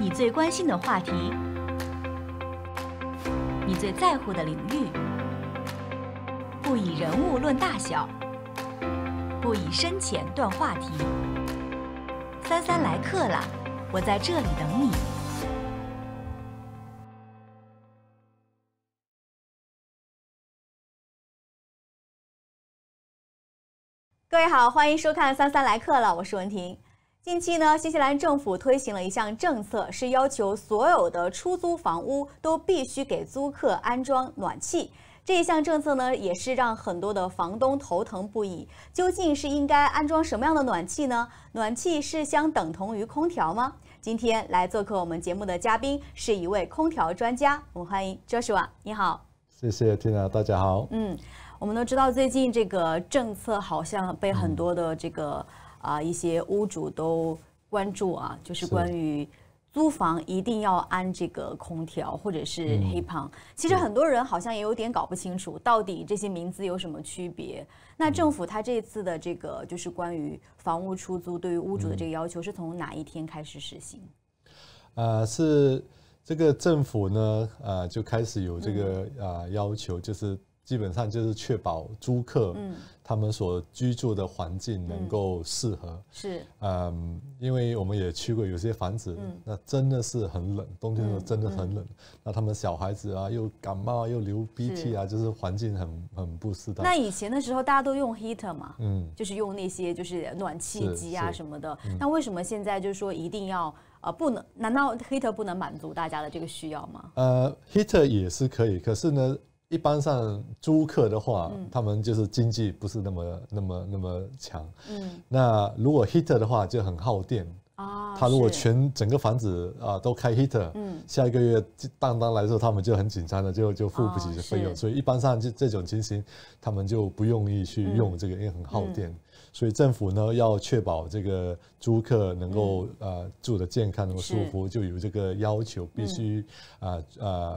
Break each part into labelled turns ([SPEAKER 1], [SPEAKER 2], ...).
[SPEAKER 1] 你最关心的话题，你最在乎的领域，不以人物论大小，不以深浅断话题。三三来客了，我在这里等你。各位好，欢迎收看《三三来客了》，我是文婷。近期呢，新西兰政府推行了一项政策，是要求所有的出租房屋都必须给租客安装暖气。这一项政策呢，也是让很多的房东头疼不已。究竟是应该安装什么样的暖气呢？暖气是相等同于空调吗？今天来做客我们节目的嘉宾是一位空调专家，我们欢迎 Joshua，你好，
[SPEAKER 2] 谢谢 Tina，大家好。
[SPEAKER 1] 嗯，我们都知道最近这个政策好像被很多的这个。啊，一些屋主都关注啊，就是关于租房一定要安这个空调或者是黑 e 其实很多人好像也有点搞不清楚，到底这些名字有什么区别。那政府它这次的这个就是关于房屋出租对于屋主的这个要求，是从哪一天开始实行？
[SPEAKER 2] 呃，是这个政府呢，呃，就开始有这个呃要求，就是基本上就是确保租客嗯。他们所居住的环境能够适合是嗯，因为我们也去过有些房子，那真的是很冷，冬天的时候真的很冷。那他们小孩子啊，又感冒又流鼻涕啊，就是环境很很不适当。那以
[SPEAKER 1] 前的时候大家都用 heater 嘛，嗯，就是用那些就是暖气机啊什么的。那为什么现在就是说一定要呃不能？难道 heater 不能满足大家的这个需要吗？
[SPEAKER 2] 呃，heater 也是可以，可是呢。一般上租客的话，他们就是经济不是那么那么那么强。嗯，那如果 heater 的话就很耗电。啊，他如果全整个房子啊都开 heater，嗯，下一个月当当来的时候，他们就很紧张了，就就付不起费用。所以一般上就这种情形，他们就不愿意去用这个，因为很耗电。所以政府呢要确保这个租客能够呃住的健康，能够舒服，就有这个要求，必须啊啊，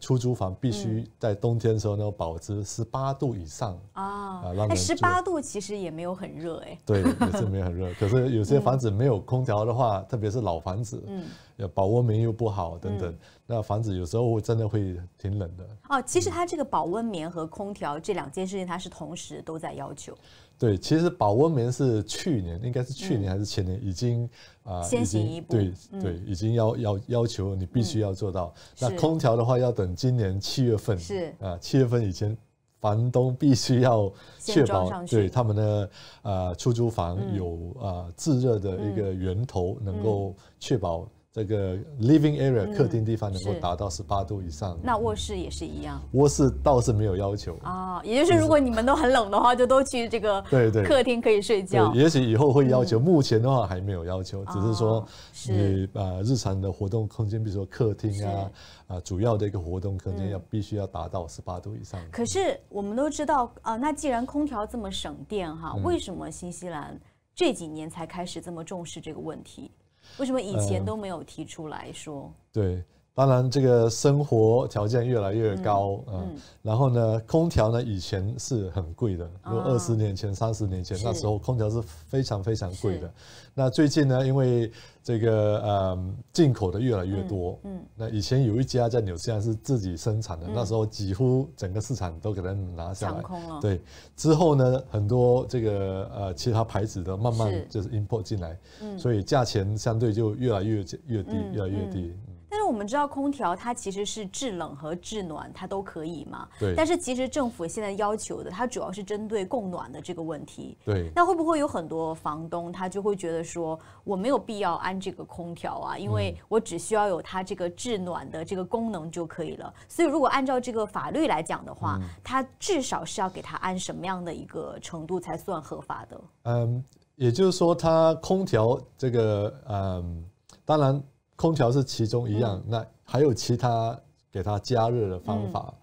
[SPEAKER 2] 出租房必须在冬天的时候能保持十八度以上
[SPEAKER 1] 啊，那十八度其实也没有很热哎，对，
[SPEAKER 2] 没有很热。可是有些房子没有空调的话，特别是老房子，嗯，保温棉又不好等等，那房子有时候真的会挺冷的。
[SPEAKER 1] 哦，其实它这个保温棉和空调这两件事情，它是同时都在要求。
[SPEAKER 2] 对，其实保温棉是去年，应该是去年还是前年，已经啊，先行一步。对对，已经要要要求你必须要做到。那空调的话，要等今年七月份，是啊，七月份以前，房东必须要确保对他们的啊出租房有啊自热的一个源头，能够确保。这个 living area 客厅地方能够达到十八度以上，
[SPEAKER 1] 那卧室也是一样。
[SPEAKER 2] 卧室倒是没有要求
[SPEAKER 1] 啊，也就是如果你们都很冷的话，就都去这个对对客厅可以睡觉。
[SPEAKER 2] 也许以后会要求，目前的话还没有要求，只是说你啊日常的活动空间，比如说客厅啊啊主要的一个活动空间要必须要达到十八度以上。
[SPEAKER 1] 可是我们都知道啊，那既然空调这么省电哈，为什么新西兰这几年才开始这么重视这个问题？为什么以前都没有提出来说？
[SPEAKER 2] 对。当然，这个生活条件越来越高啊。然后呢，空调呢以前是很贵的，有二十年前、三十年前那时候空调是非常非常贵的。那最近呢，因为这个呃进口的越来越多，嗯，那以前有一家在纽西兰是自己生产的，那时候几乎整个市场都给它拿下来，对，之后呢很多这个呃其他牌子的慢慢就是 import 进来，嗯，所以价钱相对就越来越越低，越来越低。
[SPEAKER 1] 但是我们知道，空调它其实是制冷和制暖，它都可以嘛。对。但是其实政府现在要求的，它主要是针对供暖的这个问题。对。那会不会有很多房东他就会觉得说，我没有必要安这个空调啊，因为我只需要有它这个制暖的这个功能就可以了。所以如果按照这个法律来讲的话，它至少是要给它安什么样的一个程度才算合法的？
[SPEAKER 2] 嗯，也就是说，它空调这个，嗯，当然。空调是其中一样，那还有其他给它加热的方法，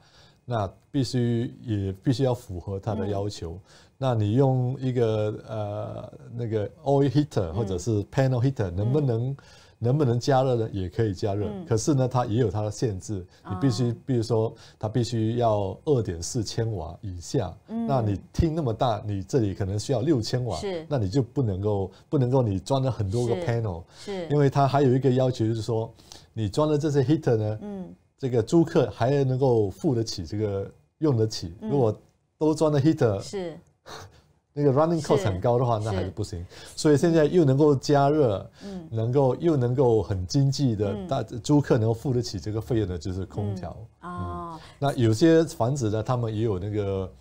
[SPEAKER 2] 那必须也必须要符合它的要求。那你用一个呃那个 oil heater 或者是 panel heater 能不能？能不能加热呢？也可以加热，可是呢，它也有它的限制。你必须，比如说，它必须要二点四千瓦以下。那你听那么大，你这里可能需要六千瓦，那你就不能够，不能够你装了很多个 panel，是因为它还有一个要求，就是说，你装的这些 heater 呢，这个租客还能够付得起这个用得起。如果都装了 heater，是。那个 running cost 很高的话，那还是不行。所以现在又能够加热，能够又能够很经济的，大租客能够付得起这个费用的，就是空调。哦。那有些房子呢，他们也有那个，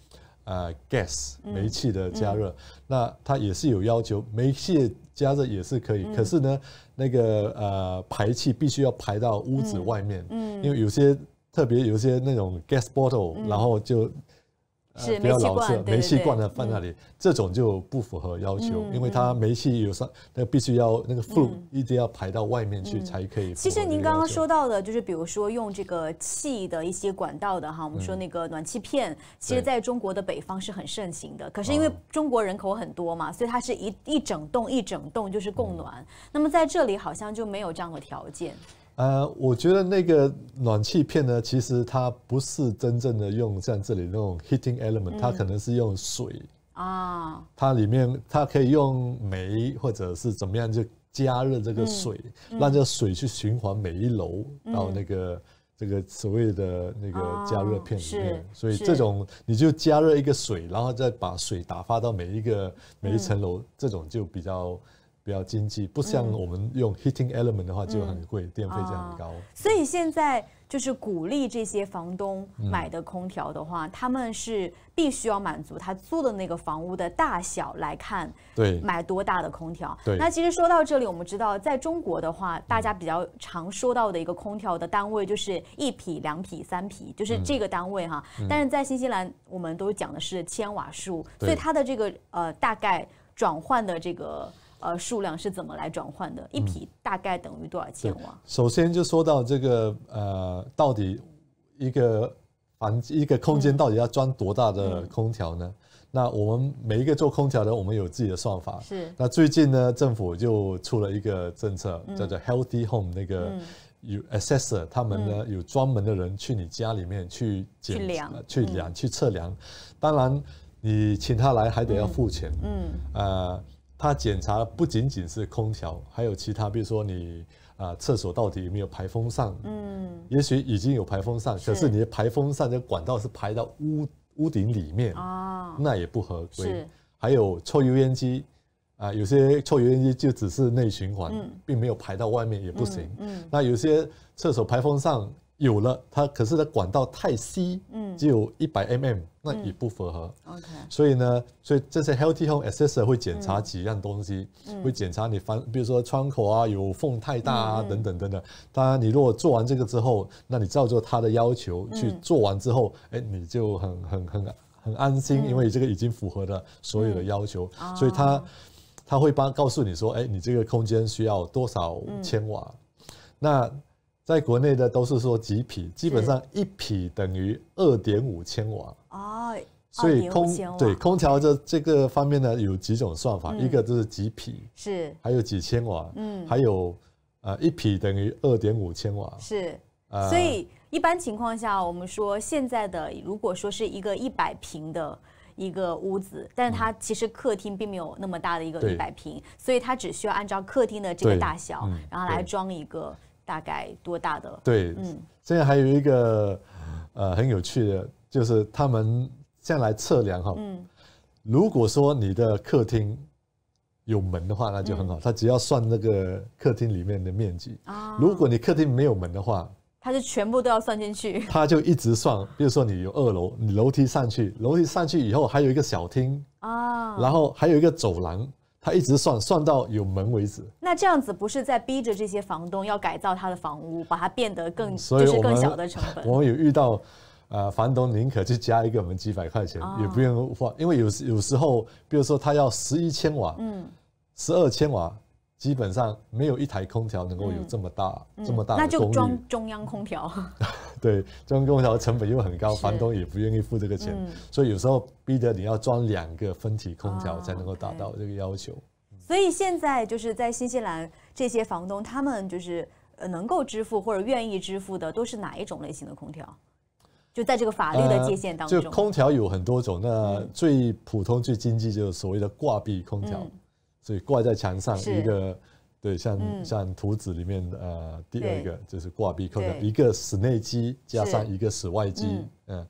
[SPEAKER 2] 呃，gas 煤气的加热，那它也是有要求，煤气加热也是可以，可是呢，那个呃排气必须要排到屋子外面。嗯。因为有些特别有些那种 gas bottle，然后就。
[SPEAKER 1] 是煤气罐，式煤气罐的放
[SPEAKER 2] 那里，这种就不符合要求，因为它煤气有上，那必须要那个负一定要排到外面去才可以。其实您刚刚说
[SPEAKER 1] 到的，就是比如说用这个气的一些管道的哈，我们说那个暖气片，其实在中国的北方是很盛行的。可是因为中国人口很多嘛，所以它是一一整栋一整栋就是供暖。那么在这里好像就没有这样的条件。
[SPEAKER 2] 呃，我觉得那个暖气片呢，其实它不是真正的用像这里那种 heating element，它可能是用水
[SPEAKER 1] 啊，
[SPEAKER 2] 它里面它可以用煤或者是怎么样就加热这个水，让这水去循环每一楼到那个这个所谓的那个加热片里面，所以这种你就加热一个水，然后再把水打发到每一个每一层楼，这种就比较。比较经济，不像我们用 heating element 的话就很贵，电费这样很高。
[SPEAKER 1] 所以现在就是鼓励这些房东买的空调的话，他们是必须要满足他租的那个房屋的大小来看，对，买多大的空调。对。那其实说到这里，我们知道在中国的话，大家比较常说到的一个空调的单位就是一匹、两匹、三匹，就是这个单位哈。但是在新西兰，我们都讲的是千瓦数，所以它的这个呃大概转换的这个。呃，数量是怎么来转换的？一匹大概等于多少千
[SPEAKER 2] 瓦？首先就说到这个呃，到底一个房一个空间到底要装多大的空调呢？那我们每一个做空调的，我们有自己的算法。是。那最近呢，政府就出了一个政策，叫做 Healthy Home，那个有 Assessor，他们呢有专门的人去你家里面去检、去量、去量、去测量。当然，你请他来还得要付钱。嗯。呃，他检查不仅仅是空调，还有其他，比如说你啊，厕所到底有没有排风扇？嗯，也许已经有排风扇，可是你的排风扇的管道是排到屋屋顶里面啊，那也不合规。还有抽油烟机啊，有些抽油烟机就只是内循环，并没有排到外面，也不行。那有些厕所排风扇。有了它，可是它管道太稀，
[SPEAKER 1] 嗯，只有
[SPEAKER 2] 一百 mm，那也不符合。OK。所以呢，所以这些 healthy home assessor 会检查几样东西，会检查你房，比如说窗口啊有缝太大啊等等等等。当然，你如果做完这个之后，那你照着他的要求去做完之后，哎，你就很很很很安心，因为这个已经符合了所有的要求。所以他他会帮告诉你说，哎，你这个空间需要多少千瓦？那。在国内的都是说几匹，基本上一匹等于二点五千瓦
[SPEAKER 1] 哦，所以空对
[SPEAKER 2] 空调这这个方面呢，有几种算法，一个就是几匹是，还有几千瓦，嗯，还有呃一匹等于二点五千瓦是，
[SPEAKER 1] 呃，所以一般情况下，我们说现在的如果说是一个一百平的一个屋子，但是它其实客厅并没有那么大的一个一百平，所以它只需要按照客厅的这个大小，然后来装一个。大概多大的？对，嗯，
[SPEAKER 2] 现在还有一个，呃，很有趣的，就是他们现在来测量哈，嗯，如果说你的客厅有门的话，那就很好，他只要算那个客厅里面的面积啊。如果你客厅没有门的话，
[SPEAKER 1] 他就全部都要算进去，
[SPEAKER 2] 他就一直算。比如说你有二楼，你楼梯上去，楼梯上去以后还有一个小厅
[SPEAKER 1] 啊，然
[SPEAKER 2] 后还有一个走廊。他一直算算到有门为止。
[SPEAKER 1] 那这样子不是在逼着这些房东要改造他的房屋，把它变得更就是更小的成本？我
[SPEAKER 2] 们有遇到，呃，房东宁可去加一个门几百块钱，也不愿意花，因为有有时候，比如说他要十一千瓦，嗯，十二千瓦，基本上没有一台空调能够有这么大这么大功率。那就装
[SPEAKER 1] 中央空调。
[SPEAKER 2] 对，中央空调成本又很高，房东也不愿意付这个钱，所以有时候逼得你要装两个分体空调才能够达到这个要求。
[SPEAKER 1] 所以现在就是在新西兰这些房东，他们就是呃能够支付或者愿意支付的，都是哪一种类型的空调？就在这个法律的界限当中。就空
[SPEAKER 2] 调有很多种，那最普通、最经济就是所谓的挂壁空调，所以挂在墙上一个。对，像像图纸里面呃，第二个就是挂壁空调，一个室内机加上一个室外机，嗯，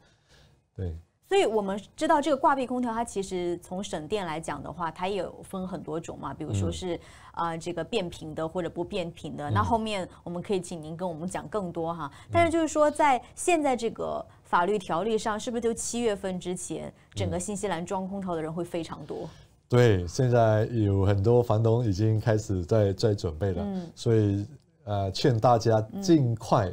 [SPEAKER 2] 对。
[SPEAKER 1] 所以我们知道这个挂壁空调，它其实从省电来讲的话，它也有分很多种嘛，比如说是啊这个变频的或者不变频的。那后面我们可以请您跟我们讲更多哈。但是就是说，在现在这个法律条例上，是不是就七月份之前，整个新西兰装空调的人会非常多？
[SPEAKER 2] 对，现在有很多房东已经开始在在准备了，所以呃，劝大家尽快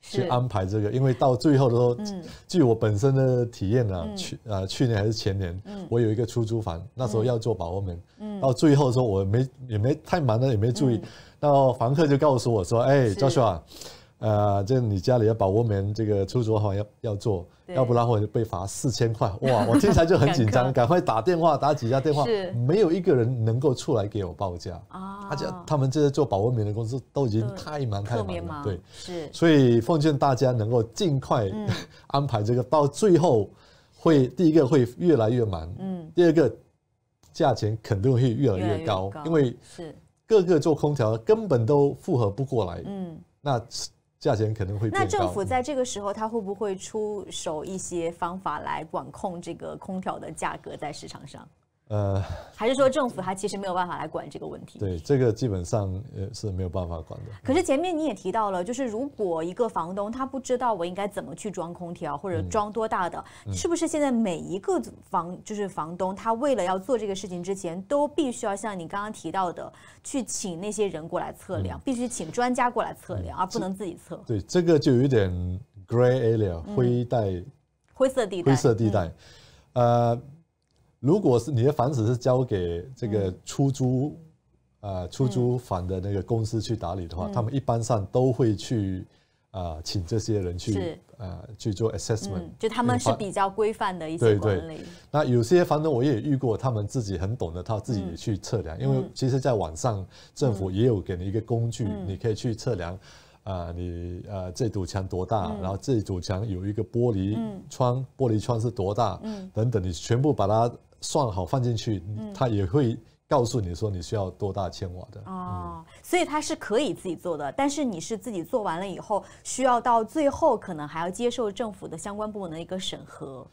[SPEAKER 2] 去安排这个，因为到最后的时候，据我本身的体验啊，去呃去年还是前年，我有一个出租房，那时候要做保温棉，到最后的时候我没也没太忙了，也没注意，到房客就告诉我说，哎，教授啊，呃，这你家里的保温棉这个出租房要要做。要不然我就被罚四千块哇！我听起来就很紧张，赶快打电话打几家电话，没有一个人能够出来给我报价啊！而且他们这些做保温棉的公司都已经太忙太忙，对，是，所以奉劝大家能够尽快 安排这个，到最后会第一个会越来越忙，嗯，第二个价钱肯定会越越来越高，因为是各个做空调根本都负荷不过来，嗯，那。价钱可能会那政府在
[SPEAKER 1] 这个时候，他会不会出手一些方法来管控这个空调的价格在市场上？呃，还是说政府他其实没有办法来管这个问题？
[SPEAKER 2] 对，这个基本上呃是没有办法管的。
[SPEAKER 1] 可是前面你也提到了，就是如果一个房东他不知道我应该怎么去装空调或者装多大的，是不是现在每一个房就是房东他为了要做这个事情之前，都必须要像你刚刚提到的去请那些人过来测量，必须请专家过来测量，而不能自己测？
[SPEAKER 2] 对，这个就有一点 gray area，灰带
[SPEAKER 1] 灰色地带，灰色
[SPEAKER 2] 地带，呃。如果是你的房子是交给这个出租，呃，出租房的那个公司去打理的话，他们一般上都会去，啊，请这些人去，呃，去做 assessment，就他们是比
[SPEAKER 1] 较规范的一些管理。
[SPEAKER 2] 那有些房东我也遇过，他们自己很懂得，他自己也去测量。因为其实，在网上政府也有给你一个工具，你可以去测量，啊，你呃，这堵墙多大，然后这堵墙有一个玻璃窗，玻璃窗是多大，等等，你全部把它。算好放进去，它也会告诉你说你需要多大千瓦的
[SPEAKER 1] 哦，所以它是可以自己做的，但是你是自己做完了以后，需要到最后可能还要接受政府的相关部门的一个审核。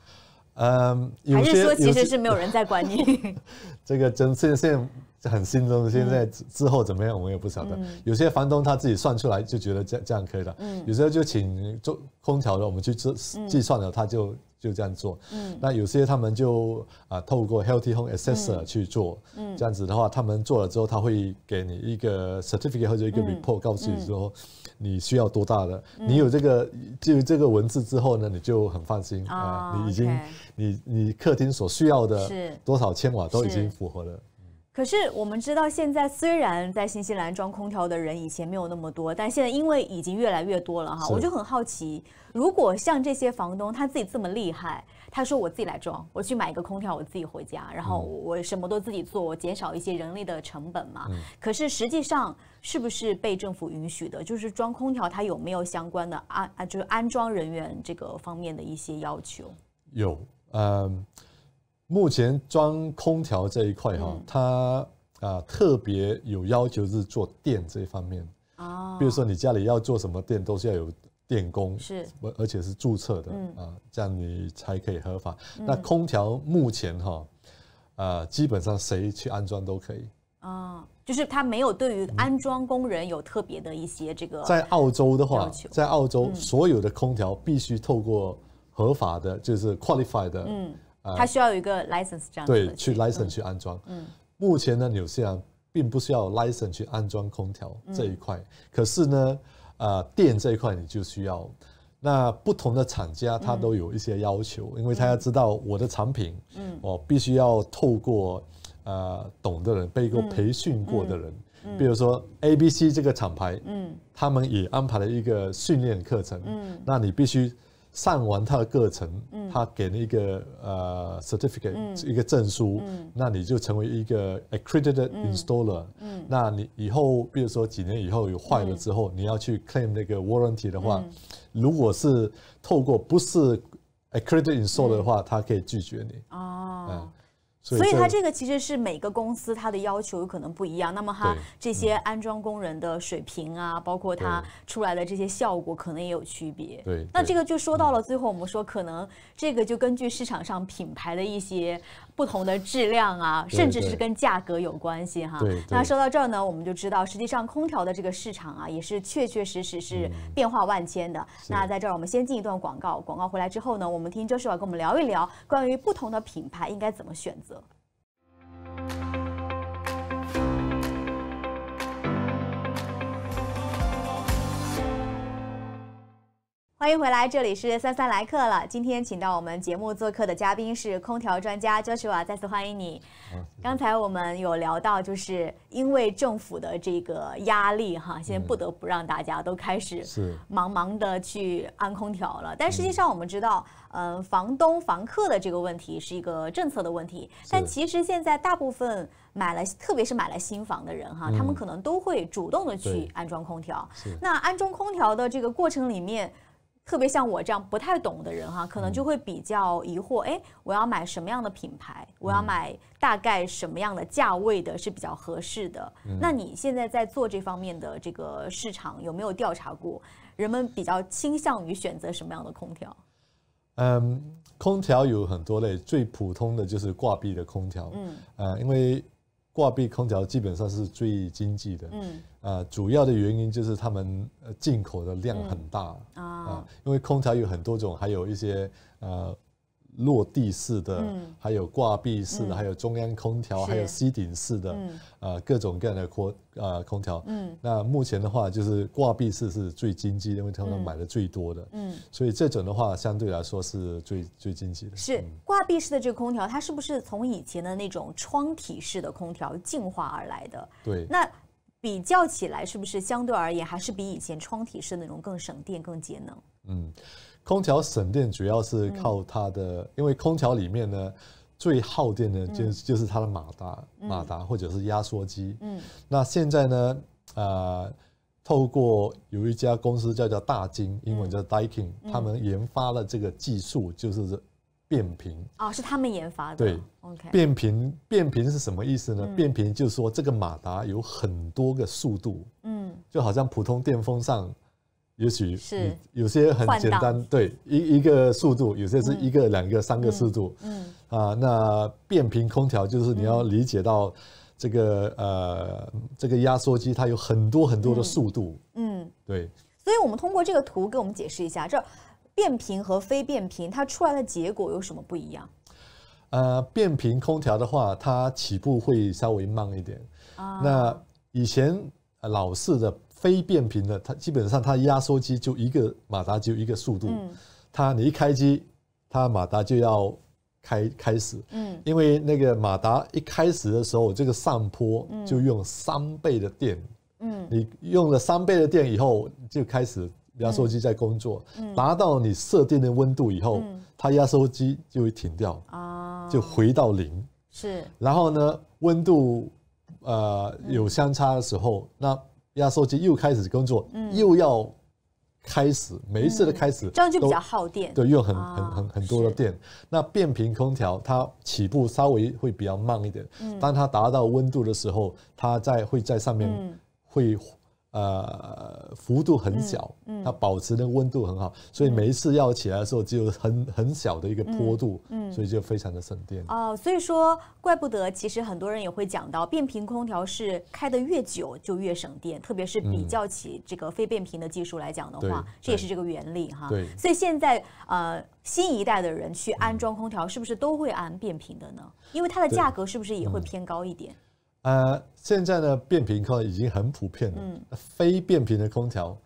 [SPEAKER 2] 嗯，还是说其实是
[SPEAKER 1] 没有人在管你？
[SPEAKER 2] 这个真现现很心中，现在之后怎么样我们也不晓得。有些房东他自己算出来就觉得这这样可以了，嗯，有时候就请做空调的我们去计计算了，他就。就这样做，嗯，那有些他们就啊透过 Healthy Home Assessor 去做，嗯，这样子的话，他们做了之后，他会给你一个 certificate 或者一个 report，告诉你说你需要多大的。你有这个就这个文字之后呢，你就很放心啊，你已经你你客厅所需要的多少千瓦都已经符合了。
[SPEAKER 1] 可是我们知道，现在虽然在新西兰装空调的人以前没有那么多，但现在因为已经越来越多了哈。我就很好奇，如果像这些房东他自己这么厉害，他说我自己来装，我去买一个空调，我自己回家，然后我什么都自己做，我减少一些人力的成本嘛。可是实际上是不是被政府允许的？就是装空调它有没有相关的安啊，就是安装人员这个方面的一些要求？
[SPEAKER 2] 有，嗯。目前装空调这一块哈，它啊特别有要求是做电这一方面，
[SPEAKER 1] 啊，比如说
[SPEAKER 2] 你家里要做什么电，都是要有电工，是，而且是注册的啊，这样你才可以合法。那空调目前哈，基本上谁去安装都可以
[SPEAKER 1] 啊，就是它没有对于安装工人有特别的一些这个。在
[SPEAKER 2] 澳洲的话，在澳洲所有的空调必须透过合法的，就是 qualified，嗯。它需
[SPEAKER 1] 要有一个 license 这样子对，
[SPEAKER 2] 去 license 去安装。嗯，目前呢，有些啊，并不需要 license 去安装空调这一块。可是呢，啊，电这一块你就需要。那不同的厂家，它都有一些要求，因为他要知道我的产品，嗯，我必须要透过呃懂的人，被一个培训过的人，比如说 A B C 这个厂牌，嗯，他们也安排了一个训练课程，嗯，那你必须。上完他的课程，他给了一个呃 certificate 一个证书，那你就成为一个 accredited installer。那你以后，比如说几年以后有坏了之后，你要去 claim 那个 warranty 的话，如果是透过不是 accredited installer 的话，他可以拒绝你。
[SPEAKER 1] 哦。所以它这个其实是每个公司它的要求有可能不一样，那么它这些安装工人的水平啊，包括它出来的这些效果可能也有区别。对，那这个就说到了最后，我们说可能这个就根据市场上品牌的一些。不同的质量啊，甚至是跟价格有关系哈。那说到这儿呢，我们就知道，实际上空调的这个市场啊，也是确确实实是变化万千的。那在这儿，我们先进一段广告，广告回来之后呢，我们听周世傅跟我们聊一聊关于不同的品牌应该怎么选择。欢迎回来，这里是三三来客了。今天请到我们节目做客的嘉宾是空调专家焦 u a 再次欢迎你。刚才我们有聊到，就是因为政府的这个压力，哈，现在不得不让大家都开始是忙忙的去安空调了。但实际上我们知道，嗯，房东房客的这个问题是一个政策的问题。但其实现在大部分买了，特别是买了新房的人，哈，他们可能都会主动的去安装空调。那安装空调的这个过程里面。特别像我这样不太懂的人哈，可能就会比较疑惑，哎，我要买什么样的品牌？我要买大概什么样的价位的是比较合适的？那你现在在做这方面的这个市场，有没有调查过人们比较倾向于选择什么样的空调？
[SPEAKER 2] 嗯，空调有很多类，最普通的就是挂壁的空调。嗯，呃，因为挂壁空调基本上是最经济的。嗯。呃，主要的原因就是他们呃进口的量很大啊，因为空调有很多种，还有一些呃落地式的，还有挂壁式的，还有中央空调，还有吸顶式的，呃各种各样的空呃空调。嗯，那目前的话就是挂壁式是最经济，因为他们买的最多的。嗯，所以这种的话相对来说是最最经济的。是
[SPEAKER 1] 挂壁式的这个空调，它是不是从以前的那种窗体式的空调进化而来的？对，那。比较起来，是不是相对而言还是比以前窗体式那种更省电、更节能？
[SPEAKER 2] 嗯，空调省电主要是靠它的，因为空调里面呢最耗电的就就是它的马达、马达或者是压缩机。嗯，那现在呢，呃，透过有一家公司叫叫大金，英文叫 Daikin，他们研发了这个技术，就是。变频
[SPEAKER 1] 啊，是他们研发的。对，OK。变
[SPEAKER 2] 频，变频是什么意思呢？变频就是说这个马达有很多个速度，嗯，就好像普通电风扇，也许是有些很简单，对，一一个速度，有些是一个、两个、三个速度，嗯啊，那变频空调就是你要理解到这个呃，这个压缩机它有很多很多的速度，嗯，对。
[SPEAKER 1] 所以我们通过这个图给我们解释一下，这。变频和非变频，它出来的结果有什么不一样？
[SPEAKER 2] 呃，变频空调的话，它起步会稍微慢一点。
[SPEAKER 1] 啊，那
[SPEAKER 2] 以前老式的非变频的，它基本上它压缩机就一个马达，就一个速度。嗯，它你一开机，它马达就要开开始。嗯，因为那个马达一开始的时候，这个上坡就用三倍的电。嗯，你用了三倍的电以后，就开始。压缩机在工作，达到你设定的温度以后，它压缩机就会停掉啊，就回到零。是，然后呢，温度呃有相差的时候，那压缩机又开始工作，又要开始每一次的开始，这样就比较耗电，对，用很很很很多的电。那变频空调它起步稍微会比较慢一点，当它达到温度的时候，它在会在上面会。呃，幅度很小，嗯，它保持的温度很好，所以每一次要起来的时候，只有很很小的一个坡度，嗯，所以就非常的省电
[SPEAKER 1] 哦。所以说，怪不得其实很多人也会讲到，变频空调是开的越久就越省电，特别是比较起这个非变频的技术来讲的话，这也是这个原理哈。对，所以现在呃新一代的人去安装空调，是不是都会安变频的呢？因为它的价格是不是也会偏高一点？
[SPEAKER 2] 呃，现在呢，变频空已经很普遍了。嗯，非变频的空调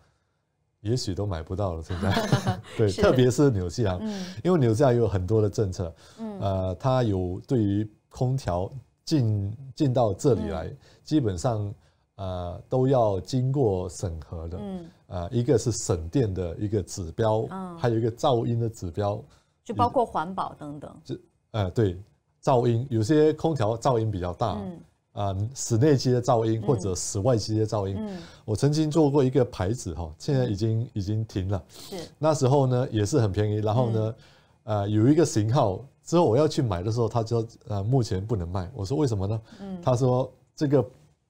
[SPEAKER 2] 也许都买不到了。现在，对，特别是纽兰，嗯、因为纽西兰有很多的政策，嗯，呃，它有对于空调进进到这里来，基本上，呃，都要经过审核的。嗯，呃，一个是省电的一个指标，还有一个噪音的指标，
[SPEAKER 1] 就包括环保等等。就
[SPEAKER 2] 呃对，噪音，有些空调噪音比较大。嗯啊，室内机的噪音或者室外机的噪音，我曾经做过一个牌子哈，现在已经已经停了。是，那时候呢也是很便宜，然后呢，呃，有一个型号之后我要去买的时候，他说呃目前不能卖。我说为什么呢？他说这个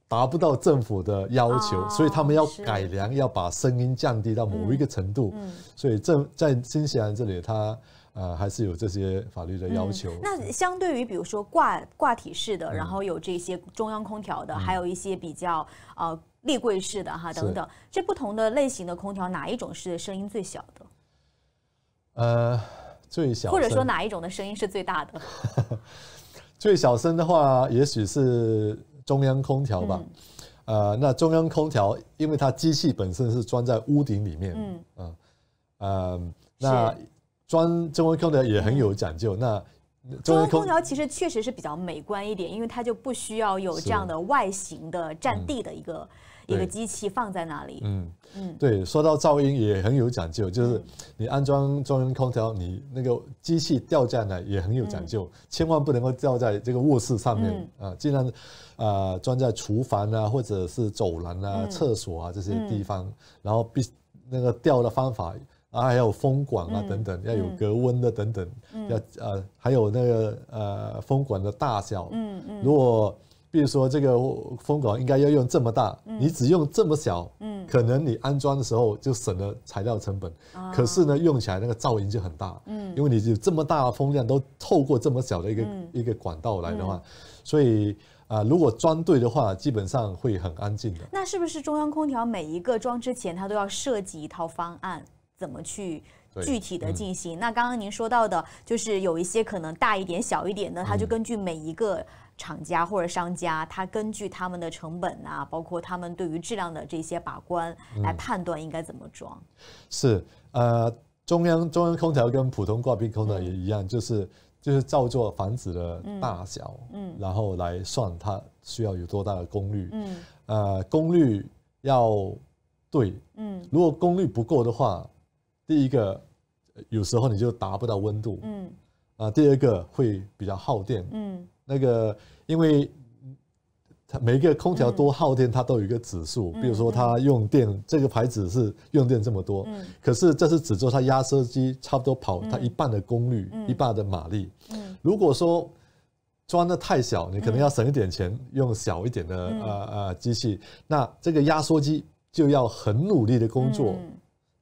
[SPEAKER 2] 达不到政府的要求，所以他们要改良，要把声音降低到某一个程度。嗯，所以这在新西兰这里它。呃，还是有这些法律的要求。那
[SPEAKER 1] 相对于比如说挂挂体式的，然后有这些中央空调的，还有一些比较呃立柜式的哈等等，这不同的类型的空调，哪一种是声音最小的？
[SPEAKER 2] 呃，最小或者说哪
[SPEAKER 1] 一种的声音是最大的？
[SPEAKER 2] 最小声的话，也许是中央空调吧。呃，那中央空调，因为它机器本身是装在屋顶里面，嗯嗯呃那。装中央空调也很有讲究。那中央空调
[SPEAKER 1] 其实确实是比较美观一点，因为它就不需要有这样的外形的占地的一个一个机器放在那里。嗯嗯，
[SPEAKER 2] 对，说到噪音也很有讲究，就是你安装中央空调，你那个机器吊在呢也很有讲究，千万不能够吊在这个卧室上面啊，尽量啊装在厨房啊或者是走廊啊、厕所啊这些地方，然后必那个吊的方法。啊，还有风管啊，等等，要有隔温的等等，要呃，还有那个呃，风管的大小，嗯嗯，如果比如说这个风管应该要用这么大，你只用这么小，嗯，可能你安装的时候就省了材料成本，啊，可是呢，用起来那个噪音就很大，嗯，因为你有这么大的风量都透过这么小的一个一个管道来的话，所以啊，如果装对的话，基本上会很安静的。
[SPEAKER 1] 那是不是中央空调每一个装之前，它都要设计一套方案？怎么去具体的进行？那刚刚您说到的，就是有一些可能大一点、小一点的，它就根据每一个厂家或者商家，它根据他们的成本啊，包括他们对于质量的这些把关，来判断应该怎么装。
[SPEAKER 2] 是，呃，中央中央空调跟普通挂壁空调也一样，就是就是照做房子的大小，嗯，然后来算它需要有多大的功率，嗯，呃，功率要对，嗯，如果功率不够的话。第一个，有时候你就达不到温度，嗯，啊，第二个会比较耗电，嗯，那个因为它每一个空调多耗电，它都有一个指数，比如说它用电，这个牌子是用电这么多，嗯，可是这是只做它压缩机，差不多跑它一半的功率，一半的马力，嗯，如果说装的太小，你可能要省一点钱，用小一点的，呃呃，机器，那这个压缩机就要很努力的工作。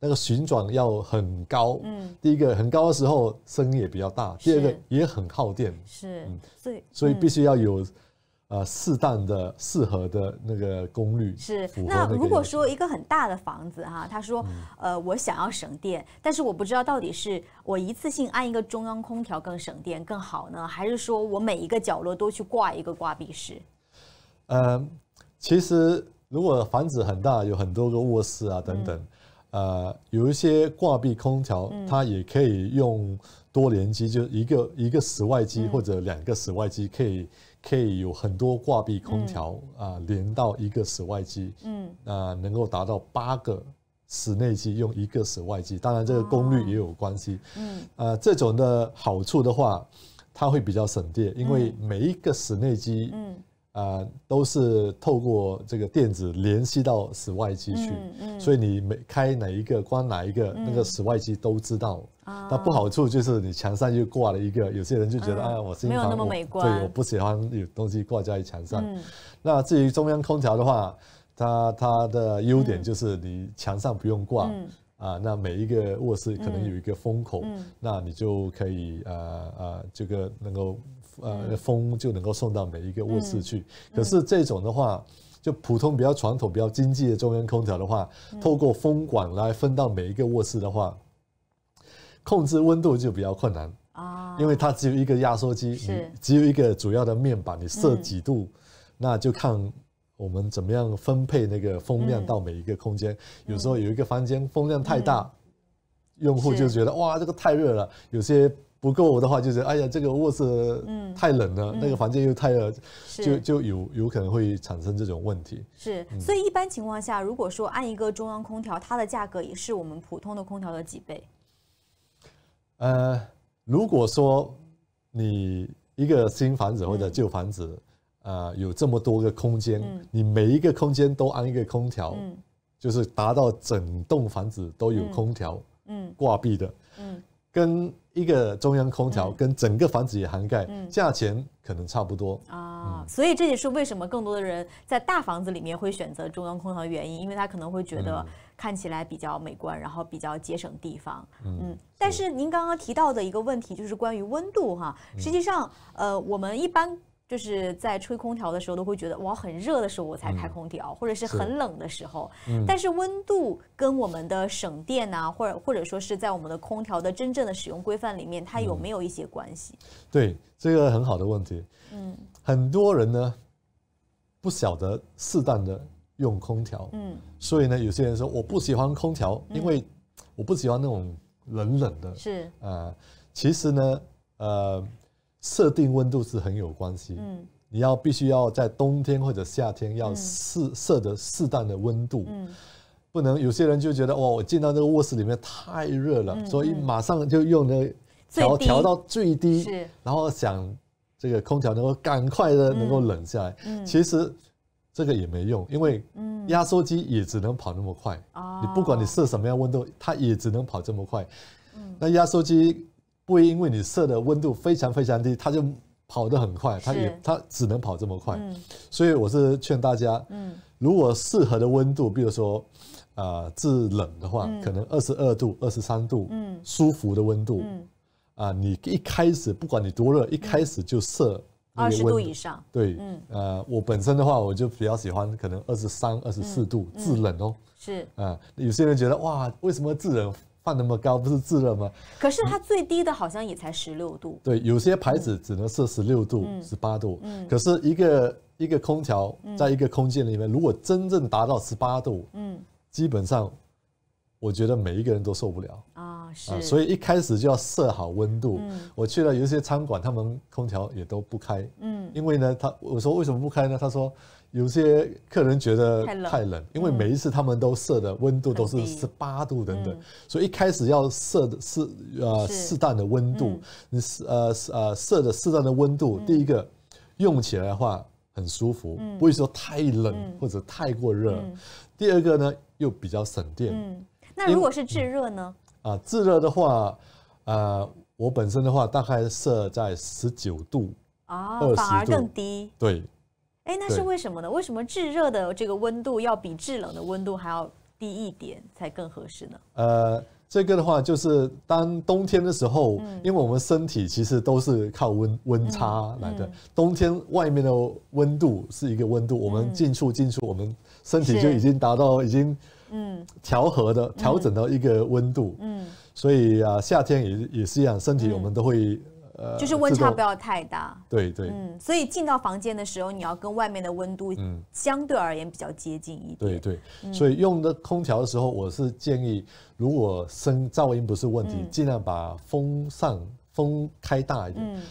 [SPEAKER 2] 那个旋转要很高，嗯，第一个很高的时候声音也比较大，第二个也很耗电，
[SPEAKER 1] 是，以所以必
[SPEAKER 2] 须要有，呃，适当的、适合的那个功率。是，那如果说
[SPEAKER 1] 一个很大的房子哈，他说，呃，我想要省电，但是我不知道到底是我一次性安一个中央空调更省电更好呢，还是说我每一个角落都去挂一个挂壁式？
[SPEAKER 2] 嗯，其实如果房子很大，有很多个卧室啊等等。呃，有一些挂壁空调，它也可以用多联机，就是一个一个室外机或者两个室外机，可以可以有很多挂壁空调啊，连到一个室外机，嗯，啊，能够达到八个室内机用一个室外机，当然这个功率也有关系，嗯，呃，这种的好处的话，它会比较省电，因为每一个室内机，嗯。啊，都是透过这个电子联系到室外机去，所以你每开哪一个、关哪一个，那个室外机都知道。它不好处就是你墙上又挂了一个，有些人就觉得啊，我新房不，对，我不喜欢有东西挂在墙上。那至于中央空调的话，它它的优点就是你墙上不用挂啊，那每一个卧室可能有一个风口，那你就可以啊啊，这个能够。呃，风就能够送到每一个卧室去。可是这种的话，就普通比较传统、比较经济的中央空调的话，透过风管来分到每一个卧室的话，控制温度就比较困难啊。因为它只有一个压缩机，你只有一个主要的面板，你设几度，那就看我们怎么样分配那个风量到每一个空间。有时候有一个房间风量太大，用户就觉得哇，这个太热了。有些不够的话，就是哎呀，这个卧室嗯太冷了，那个房间又太热，就就有有可能会产生这种问题。是，所以
[SPEAKER 1] 一般情况下，如果说安一个中央空调，它的价格也是我们普通的空调的几倍。
[SPEAKER 2] 呃，如果说你一个新房子或者旧房子，呃，有这么多个空间，你每一个空间都安一个空调，嗯，就是达到整栋房子都有空调，嗯，挂壁的，嗯，跟。一个中央空调跟整个房子也涵盖，价钱可能差不多
[SPEAKER 1] 啊，所以这也是为什么更多的人在大房子里面会选择中央空调的原因，因为他可能会觉得看起来比较美观，然后比较节省地方。嗯，但是您刚刚提到的一个问题就是关于温度哈，实际上呃，我们一般。就是在吹空调的时候都会觉得哇很热的时候我才开空调或者是很冷的时候，但是温度跟我们的省电啊，或者或者说是在我们的空调的真正的使用规范里面，它有没有一些关系？
[SPEAKER 2] 对，这个很好的问题。嗯，很多人呢不晓得适当的用空调，嗯，所以呢有些人说我不喜欢空调，因为我不喜欢那种冷冷的，是啊，其实呢，呃。设定温度是很有关系，嗯，你要必须要在冬天或者夏天要适设的适当的温度，嗯，不能有些人就觉得哇，我进到这个卧室里面太热了，所以马上就用的
[SPEAKER 1] 调调到
[SPEAKER 2] 最低，然后想这个空调能够赶快的能够冷下来，嗯，其实这个也没用，因为压缩机也只能跑那么快，你不管你设什么样温度，它也只能跑这么快，嗯，那压缩机。不因为你设的温度非常非常低，它就跑得很快，它也它只能跑这么快。所以我是劝大家，嗯，如果适合的温度，比如说，啊制冷的话，可能二十二度、二十三度，嗯，舒服的温度，啊，你一开始不管你多热，一开始就设
[SPEAKER 1] 二十度以上，对，嗯，
[SPEAKER 2] 呃，我本身的话，我就比较喜欢可能二十三、二十四度制冷哦，是，啊，有些人觉得哇，为什么制冷？放那么高不是自热吗？
[SPEAKER 1] 可是它最低的好像也才十六度。
[SPEAKER 2] 对，有些牌子只能设十六度、十八度。嗯，可是一个一个空调在一个空间里面，如果真正达到十八度，嗯，基本上，我觉得每一个人都受不了啊。是，所以一开始就要设好温度。我去了有些餐馆，他们空调也都不开。嗯，因为呢，他我说为什么不开呢？他说。有些客人觉得太冷，因为每一次他们都设的温度都是十八度等等，所以一开始要设的适呃适当的温度，你设呃呃设的适当的温度，第一个用起来的话很舒服，不会说太冷或者太过热，第二个呢又比较省电。嗯，
[SPEAKER 1] 那如果是制热呢？
[SPEAKER 2] 啊，制热的话，呃，我本身的话大概设在十九度
[SPEAKER 1] 啊，反而更低。对。哎，那是为什么呢？为什么制热的这个温度要比制冷的温度还要低一点才更合适呢？
[SPEAKER 2] 呃，这个的话就是当冬天的时候，因为我们身体其实都是靠温温差来的。冬天外面的温度是一个温度，我们进出进出，我们身体就已经达到已经嗯调和的调整到一个温度。嗯，所以啊，夏天也也是一样，身体我们都会。就是温差不要太大，对对，嗯，
[SPEAKER 1] 所以进到房间的时候，你要跟外面的温度，相对而言比较接近一
[SPEAKER 2] 点，对对，所以用的空调的时候，我是建议，如果声噪音不是问题，尽量把风扇风开大一点，嗯，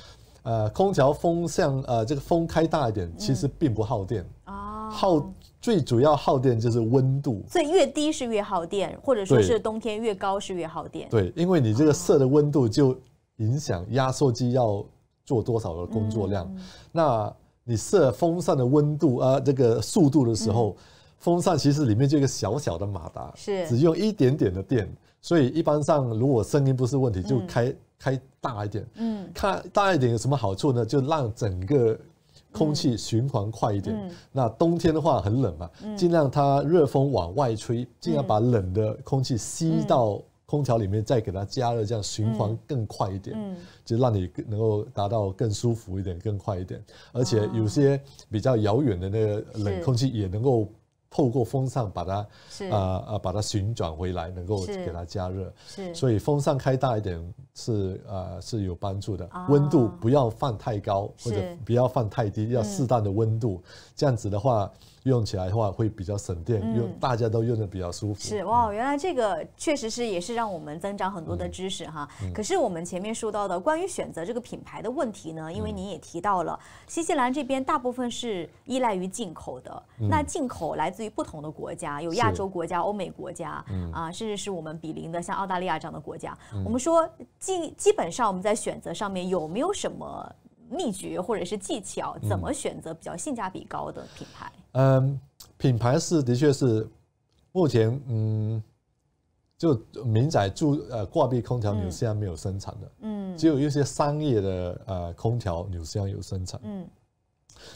[SPEAKER 2] 呃，空调风向呃这个风开大一点，其实并不耗电
[SPEAKER 1] 啊，耗
[SPEAKER 2] 最主要耗电就是温度，
[SPEAKER 1] 所以越低是越耗电，或者说是冬天越高是越耗电，
[SPEAKER 2] 对，因为你这个设的温度就。影响压缩机要做多少的工作量？那你设风扇的温度啊，这个速度的时候，风扇其实里面就一个小小的马达，是只用一点点的电。所以一般上，如果声音不是问题，就开开大一点。嗯，开大一点有什么好处呢？就让整个空气循环快一点。那冬天的话很冷嘛，尽量它热风往外吹，尽量把冷的空气吸到。空调里面再给它加热，这样循环更快一点，就让你能够达到更舒服一点、更快一点。而且有些比较遥远的那个冷空气也能够透过风扇把它啊啊把它旋转回来，能够给它加热。所以风扇开大一点是啊是有帮助的。温度不要放太高或者不要放太低，要适当的温度，这样子的话。用起来的话会比较省电，用大家都用的比较舒服。是
[SPEAKER 1] 哇，原来这个确实是也是让我们增长很多的知识哈。可是我们前面说到的关于选择这个品牌的问题呢，因为您也提到了新西兰这边大部分是依赖于进口的，那进口来自于不同的国家，有亚洲国家、欧美国家，啊，甚至是我们比邻的像澳大利亚这样的国家。我们说基基本上我们在选择上面有没有什么？秘诀或者是技巧，怎么选择比较性价比高的品牌？
[SPEAKER 2] 嗯，品牌是的确是目前嗯，就民宅住呃挂壁空调纽箱没有生产的，嗯，只有一些商业的呃空调纽箱有生产，嗯，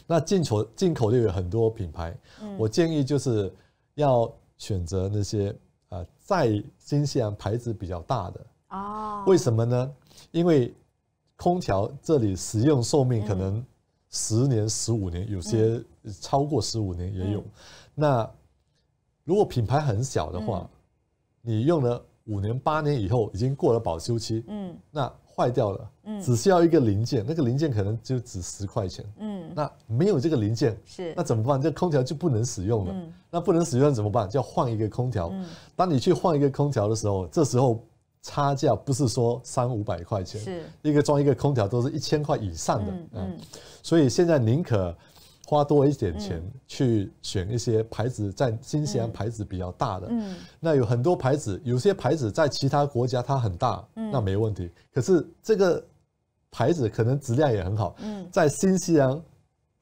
[SPEAKER 2] 那进口进口就有很多品牌，嗯，我建议就是要选择那些啊在新西兰牌子比较大的，
[SPEAKER 1] 哦，为什
[SPEAKER 2] 么呢？因为。空调这里使用寿命可能十年、十五年，有些超过十五年也有。那如果品牌很小的话，你用了五年、八年以后，已经过了保修期，嗯，那坏掉了，嗯，只需要一个零件，那个零件可能就只十块钱，嗯，那没有这个零件，是，那怎么办？这空调就不能使用了。那不能使用怎么办？就要换一个空调。当你去换一个空调的时候，这时候。差价不是说三五百块钱，是，一个装一个空调都是一千块以上的，嗯，所以现在宁可花多一点钱去选一些牌子，在新西兰牌子比较大的，嗯，那有很多牌子，有些牌子在其他国家它很大，那没问题，可是这个牌子可能质量也很好，嗯，在新西兰。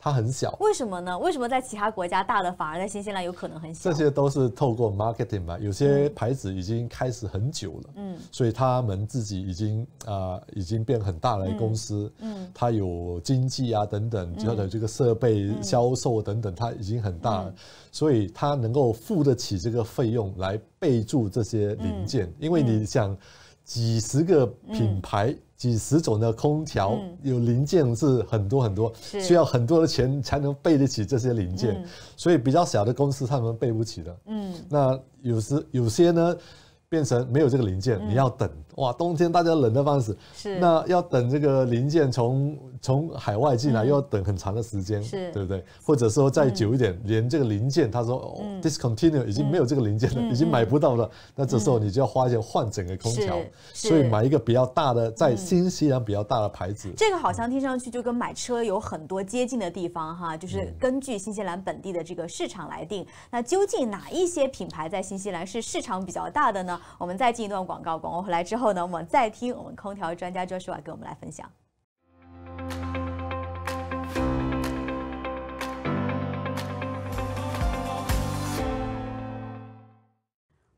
[SPEAKER 2] 它很小，
[SPEAKER 1] 为什么呢？为什么在其他国家大的，反而在新西兰有可能很小？这
[SPEAKER 2] 些都是透过 marketing 吧。有些牌子已经开始很久了，嗯，所以他们自己已经啊，已经变很大的公司，嗯，它有经济啊等等，它的这个设备销售等等，它已经很大，所以它能够付得起这个费用来备注这些零件，因为你想几十个品牌。几十种的空调有零件是很多很多，需要很多的钱才能备得起这些零件，所以比较小的公司他们备不起的。嗯，那有时有些呢，变成没有这个零件，你要等。哇，冬天大家冷得半死，是那要等这个零件从从海外进来，又要等很长的时间，是，对不对？或者说再久一点，连这个零件他说 d i s c o n t i n u e 已经没有这个零件了，已经买不到了。那这时候你就要花钱换整个空调，所以买一个比较大的，在新西兰比较大的牌子。这个
[SPEAKER 1] 好像听上去就跟买车有很多接近的地方哈，就是根据新西兰本地的这个市场来定。那究竟哪一些品牌在新西兰是市场比较大的呢？我们再进一段广告，广告回来之后。后呢，我们再听我们空调专家 Joshua 跟我们来分享。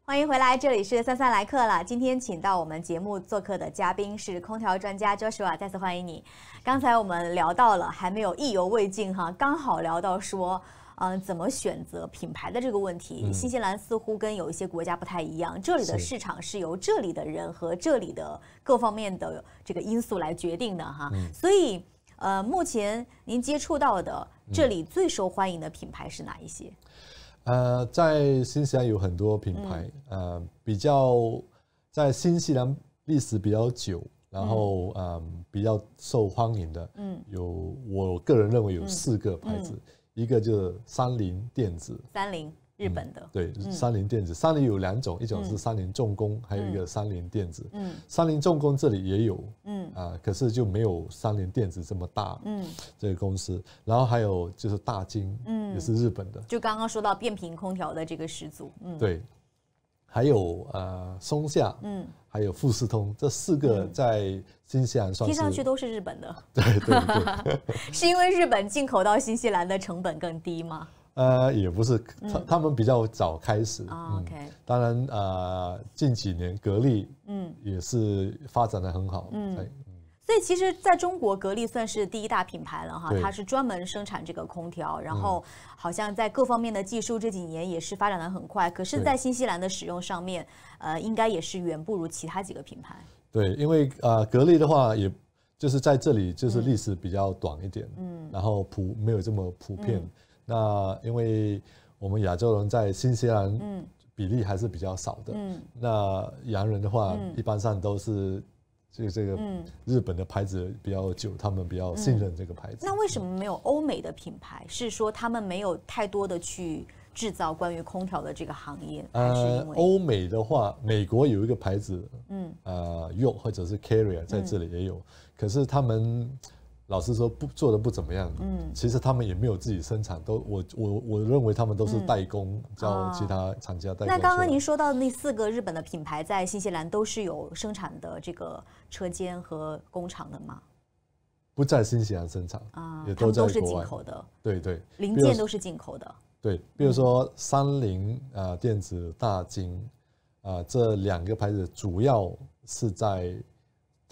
[SPEAKER 1] 欢迎回来，这里是三三来客了。今天请到我们节目做客的嘉宾是空调专家 Joshua，再次欢迎你。刚才我们聊到了，还没有意犹未尽哈，刚好聊到说。嗯，怎么选择品牌的这个问题，新西兰似乎跟有一些国家不太一样。这里的市场是由这里的人和这里的各方面的这个因素来决定的哈。所以，呃，目前您接触到的这里最受欢迎的品牌是哪一些？
[SPEAKER 2] 呃，在新西兰有很多品牌，呃，比较在新西兰历史比较久，然后嗯，比较受欢迎的，嗯，有我个人认为有四个牌子。一个就是三菱电子，
[SPEAKER 1] 三菱日本的，
[SPEAKER 2] 对，三菱电子，三菱有两种，一种是三菱重工，还有一个三菱电子，嗯，三菱重工这里也有，嗯，啊，可是就没有三菱电子这么大，嗯，这个公司，然后还有就是大金，嗯，也是日本的，就
[SPEAKER 1] 刚刚说到变频空调的这个始祖，嗯，对。
[SPEAKER 2] 还有呃，松下，嗯，还有富士通，这四个在新西兰算。听上去
[SPEAKER 1] 都是日本的。对 对对。是因为日本进口到新西兰的成本更低吗？
[SPEAKER 2] 呃，也不是，他他们比较早开始。OK。当然，呃，近几年格力，嗯，也是发展的很好。嗯。
[SPEAKER 1] 所以其实，在中国，格力算是第一大品牌了哈。它是专门生产这个空调，然后好像在各方面的技术这几年也是发展的很快。可是，在新西兰的使用上面，呃，应该也是远不如其他几个品牌。
[SPEAKER 2] 对，因为呃，格力的话，也就是在这里，就是历史比较短一点，嗯，然后普没有这么普遍。那因为我们亚洲人在新西兰，嗯，比例还是比较少的，嗯，那洋人的话，一般上都是。所以这个，嗯，日本的牌子比较久，他们比较信任这个牌子。那
[SPEAKER 1] 为什么没有欧美的品牌？是说他们没有太多的去制造关于空调的这个行业？呃，欧
[SPEAKER 2] 美的话，美国有一个牌子，嗯，呃，用或者是 Carrier 在这里也有，可是他们。老实说不做的不怎么样，嗯，其实他们也没有自己生产，都我我我认为他们都是代工，叫其他厂家代工。那刚刚您
[SPEAKER 1] 说到那四个日本的品牌在新西兰都是有生产的这个车间和工厂的吗？
[SPEAKER 2] 不在新西兰生产啊，也都在国外。都是进口的，对对。零件都是进口的，对。比如说三菱啊，电子大金啊，这两个牌子主要是在。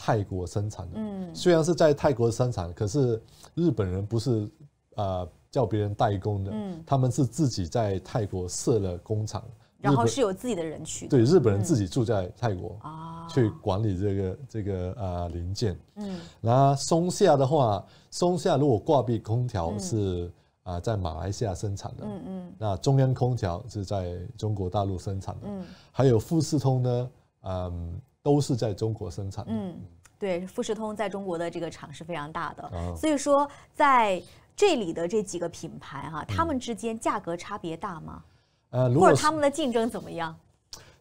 [SPEAKER 2] 泰国生产的，虽然是在泰国生产，可是日本人不是，呃，叫别人代工的，他们是自己在泰国设了工厂，然后是有
[SPEAKER 1] 自己的人去。对，日本人自己
[SPEAKER 2] 住在泰国啊，去管理这个这个呃零件。嗯，那松下的话，松下如果挂壁空调是啊，在马来西亚生产的，嗯嗯，那中央空调是在中国大陆生产的，嗯，还有富士通呢，嗯。都是在中国生产的。
[SPEAKER 1] 嗯，对，富士通在中国的这个厂是非常大的。所以说在这里的这几个品牌哈，他们之间价格差别大吗？
[SPEAKER 2] 呃，或者他们
[SPEAKER 1] 的竞争怎么样？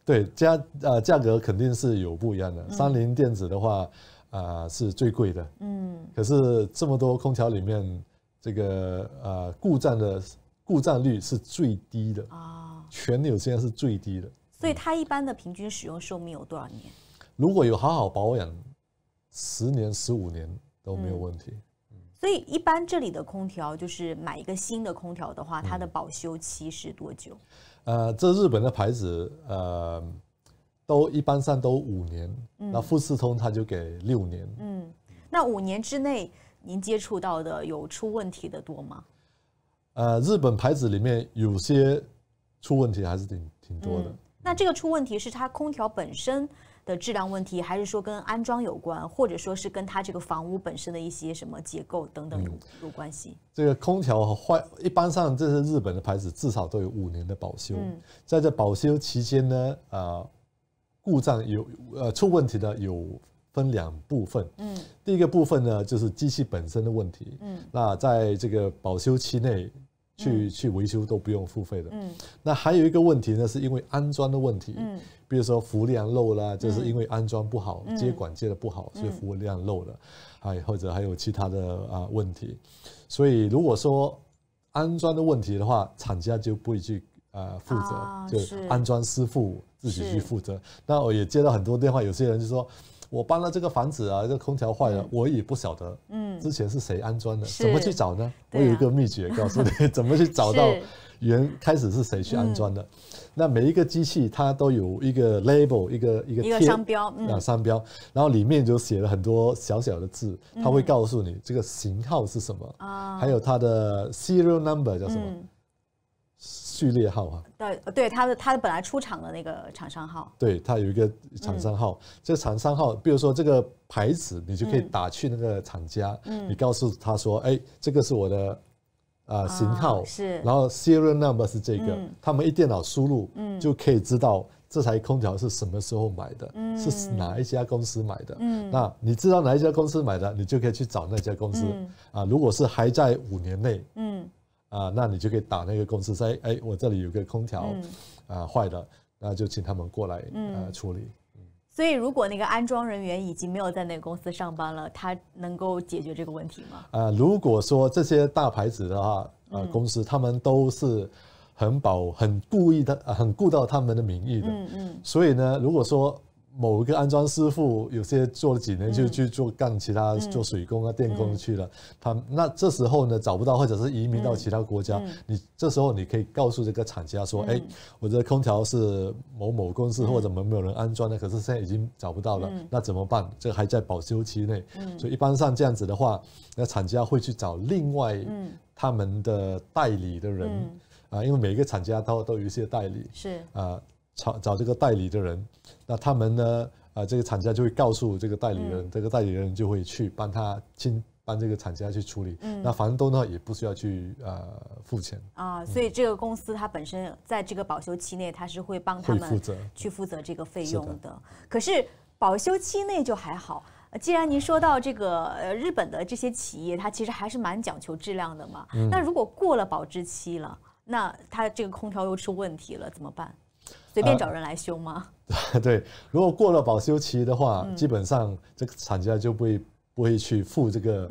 [SPEAKER 2] 对价呃，价格肯定是有不一样的。三菱电子的话，呃是最贵的。嗯，可是这么多空调里面，这个呃故障的故障率是最低的啊，全纽现在是最低的。
[SPEAKER 1] 所以它一般的平均使用寿命有多少年？
[SPEAKER 2] 如果有好好保养，十年十五年都没有问题。
[SPEAKER 1] 所以一般这里的空调就是买一个新的空调的话，它的保修期是多久？
[SPEAKER 2] 呃，这日本的牌子，呃，都一般上都五年。那富士通它就给六年。
[SPEAKER 1] 嗯，那五年之内您接触到的有出问题的多吗？
[SPEAKER 2] 呃，日本牌子里面有些出问题还是挺
[SPEAKER 1] 挺多的。那这个出问题是它空调本身？的质量问题，还是说跟安装有关，或者说是跟它这个房屋本身的一些什么结构等等有有关系？
[SPEAKER 2] 这个空调坏，一般上这是日本的牌子，至少都有五年的保修。在这保修期间呢，呃，故障有呃出问题的有分两部分，嗯，第一个部分呢就是机器本身的问题，嗯，那在这个保修期内。去去维修都不用付费的，那还有一个问题呢，是因为安装的问题，比如说氟量漏了，就是因为安装不好，接管接的不好，所以氟量漏了，哎，或者还有其他的啊问题，所以如果说安装的问题的话，厂家就不会去啊负责，就安装师傅自己去负责。那我也接到很多电话，有些人就说。我搬了这个房子啊，这空调坏了，我也不晓得。嗯，之前是谁安装的，怎么去找呢？我有一个秘诀告诉你，怎么去找到原开始是谁去安装的。那每一个机器它都有一个 label，一个一个一个商标，啊，商标，然后里面就写了很多小小的字，它会告诉你这个型号是什么，还有它的 serial number 叫什么。序列号啊，
[SPEAKER 1] 对对，它的它本来出厂的那个厂商号，
[SPEAKER 2] 对它有一个厂商号，这个厂商号，比如说这个牌子，你就可以打去那个厂家，你告诉他说，哎，这个是我的啊型号，是，然后 serial number 是这个，他们一电脑输入，就可以知道这台空调是什么时候买的，是哪一家公司买的，那你知道哪一家公司买的，你就可以去找那家公司啊，如果是还在五年内，嗯。啊，那你就可以打那个公司说，哎，我这里有个空调啊坏了，那就请他们过来啊处理。
[SPEAKER 1] 所以，如果那个安装人员已经没有在那个公司上班了，他能够解决这个问题吗？
[SPEAKER 2] 啊，如果说这些大牌子的话，呃，公司他们都是很保、很故意的、很顾到他们的名誉的。嗯嗯。所以呢，如果说。某一个安装师傅，有些做了几年就去做干其他做水工啊、电工去了。他那这时候呢找不到，或者是移民到其他国家，你这时候你可以告诉这个厂家说：“哎，我的空调是某某公司或者某某人安装的，可是现在已经找不到了，那怎么办？这还在保修期内。”所以一般上这样子的话，那厂家会去找另外他们的代理的人啊，因为每一个厂家他都有一些代理是啊。找找这个代理的人，那他们呢？啊，这个厂家就会告诉这个代理人，这个代理人就会去帮他亲帮这个厂家去处理。嗯，那房东呢也不需要去呃付钱
[SPEAKER 1] 啊。所以这个公司它本身在这个保修期内，它是会帮他们负责去负责这个费用的。可是保修期内就还好。既然您说到这个呃日本的这些企业，它其实还是蛮讲求质量的嘛。那如果过了保质期了，那它这个空调又出问题了，怎么办？随便找人来修吗？
[SPEAKER 2] 对，如果过了保修期的话，基本上这个厂家就不会不会去付这个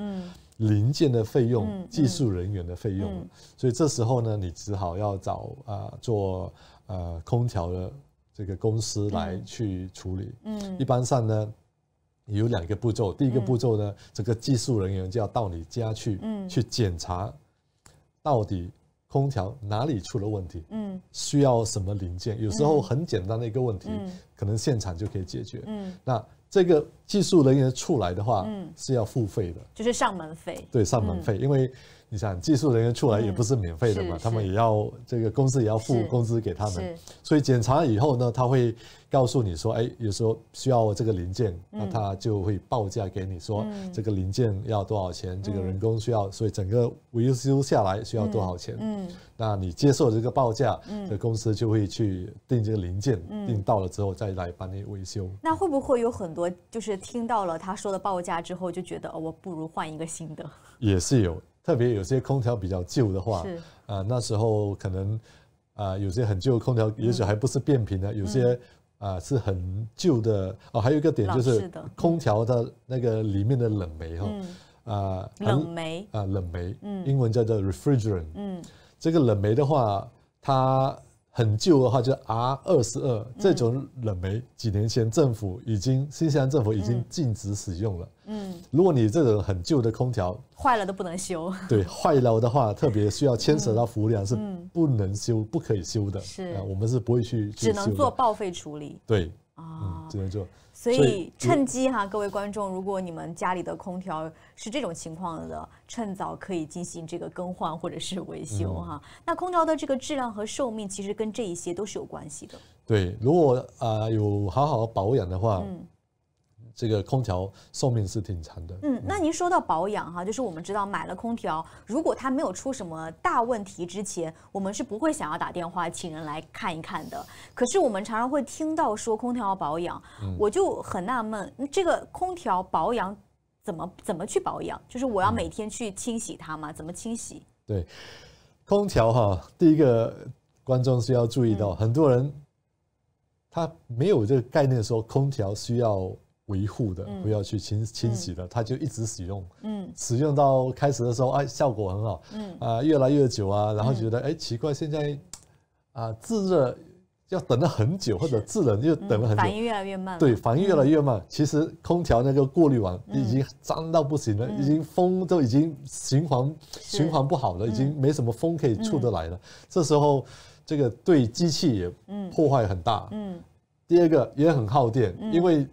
[SPEAKER 2] 零件的费用、技术人员的费用。所以这时候呢，你只好要找啊做呃空调的这个公司来去处理。嗯，一般上呢有两个步骤，第一个步骤呢，这个技术人员就要到你家去，嗯，去检查到底。空调哪里出了问题？嗯，需要什么零件？有时候很简单的一个问题，可能现场就可以解决。嗯，那这个。技术人员出来的话，嗯，是要付费的，
[SPEAKER 1] 就是上门费。对，上门费，因
[SPEAKER 2] 为你想技术人员出来也不是免费的嘛，他们也要这个公司也要付工资给他们，所以检查以后呢，他会告诉你说，哎，有时候需要这个零件，那他就会报价给你说这个零件要多少钱，这个人工需要，所以整个维修下来需要多少钱？嗯，那你接受这个报价，嗯，的公司就会去订这个零件，订到了之后再来帮你维修。
[SPEAKER 1] 那会不会有很多就是？听到了他说的报价之后，就觉得我不如换一个新的。
[SPEAKER 2] 也是有，特别有些空调比较旧的话，是啊，那时候可能啊，有些很旧空调也许还不是变频的，有些啊是很旧的。哦，还有一个点就是空调的那个里面的冷媒哈，啊，冷媒啊，冷媒，英文叫做 refrigerant。嗯，这个冷媒的话，它。很旧的话，就 R 二十二这种冷媒，几年前政府已经新西兰政府已经禁止使用了。嗯，如果你这种很旧的空调
[SPEAKER 1] 坏了都不能修，对，
[SPEAKER 2] 坏了的话特别需要牵扯到氟量，是不能修、不可以修的。是，我们是不会去。只能做
[SPEAKER 1] 报废处理。对，啊，
[SPEAKER 2] 只能做。所以趁机
[SPEAKER 1] 哈，各位观众，如果你们家里的空调是这种情况的，趁早可以进行这个更换或者是维修哈。那空调的这个质量和寿命，其实跟这一些都是有关系的。
[SPEAKER 2] 对，如果啊有好好保养的话，嗯。这个空调寿命是挺长的。
[SPEAKER 1] 嗯，那您说到保养哈，就是我们知道买了空调，如果它没有出什么大问题之前，我们是不会想要打电话请人来看一看的。可是我们常常会听到说空调要保养，我就很纳闷，这个空调保养怎么怎么去保养？就是我要每天去清洗它吗？怎么清洗？
[SPEAKER 2] 对，空调哈，第一个观众需要注意到，很多人他没有这个概念，说空调需要。维护的不要去清清洗了，它就一直使用，嗯，使用到开始的时候啊，效果很好，嗯，啊，越来越久啊，然后觉得哎奇怪，现在，啊，制热要等了很久，或者制冷又等了很久，反应
[SPEAKER 1] 越来越慢，对，
[SPEAKER 2] 反应越来越慢。其实空调那个过滤网已经脏到不行了，已经风都已经循环循环不好了，已经没什么风可以出得来了。这时候这个对机器也破坏很大，嗯，第二个也很耗电，因为。